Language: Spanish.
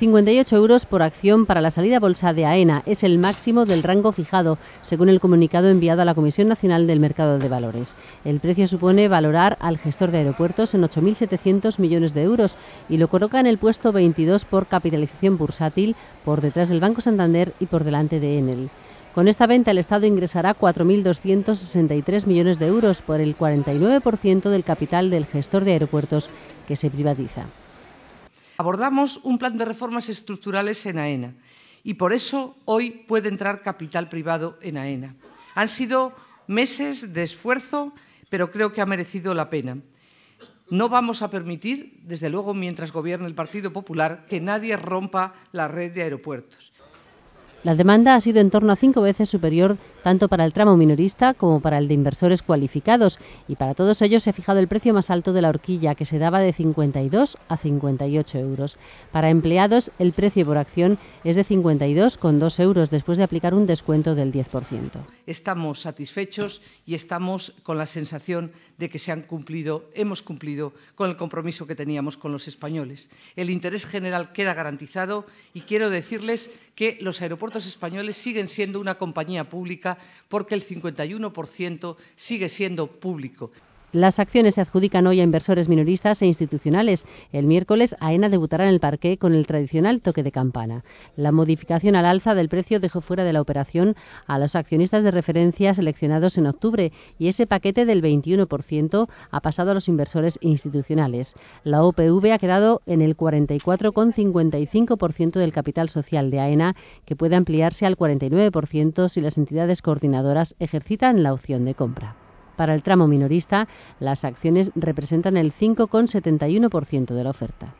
58 euros por acción para la salida bolsa de AENA es el máximo del rango fijado, según el comunicado enviado a la Comisión Nacional del Mercado de Valores. El precio supone valorar al gestor de aeropuertos en 8.700 millones de euros y lo coloca en el puesto 22 por capitalización bursátil, por detrás del Banco Santander y por delante de Enel. Con esta venta el Estado ingresará 4.263 millones de euros por el 49% del capital del gestor de aeropuertos que se privatiza. Abordamos un plan de reformas estructurales en AENA y por eso hoy puede entrar capital privado en AENA. Han sido meses de esfuerzo, pero creo que ha merecido la pena. No vamos a permitir, desde luego mientras gobierne el Partido Popular, que nadie rompa la red de aeropuertos. La demanda ha sido en torno a cinco veces superior tanto para el tramo minorista como para el de inversores cualificados y para todos ellos se ha fijado el precio más alto de la horquilla que se daba de 52 a 58 euros. Para empleados el precio por acción es de 52,2 euros después de aplicar un descuento del 10%. Estamos satisfechos y estamos con la sensación de que se han cumplido, hemos cumplido con el compromiso que teníamos con los españoles. El interés general queda garantizado y quiero decirles que los aeropuertos Españoles siguen siendo una compañía pública porque el 51% sigue siendo público. Las acciones se adjudican hoy a inversores minoristas e institucionales. El miércoles, AENA debutará en el parque con el tradicional toque de campana. La modificación al alza del precio dejó fuera de la operación a los accionistas de referencia seleccionados en octubre y ese paquete del 21% ha pasado a los inversores institucionales. La OPV ha quedado en el 44,55% del capital social de AENA, que puede ampliarse al 49% si las entidades coordinadoras ejercitan la opción de compra. Para el tramo minorista, las acciones representan el 5,71% de la oferta.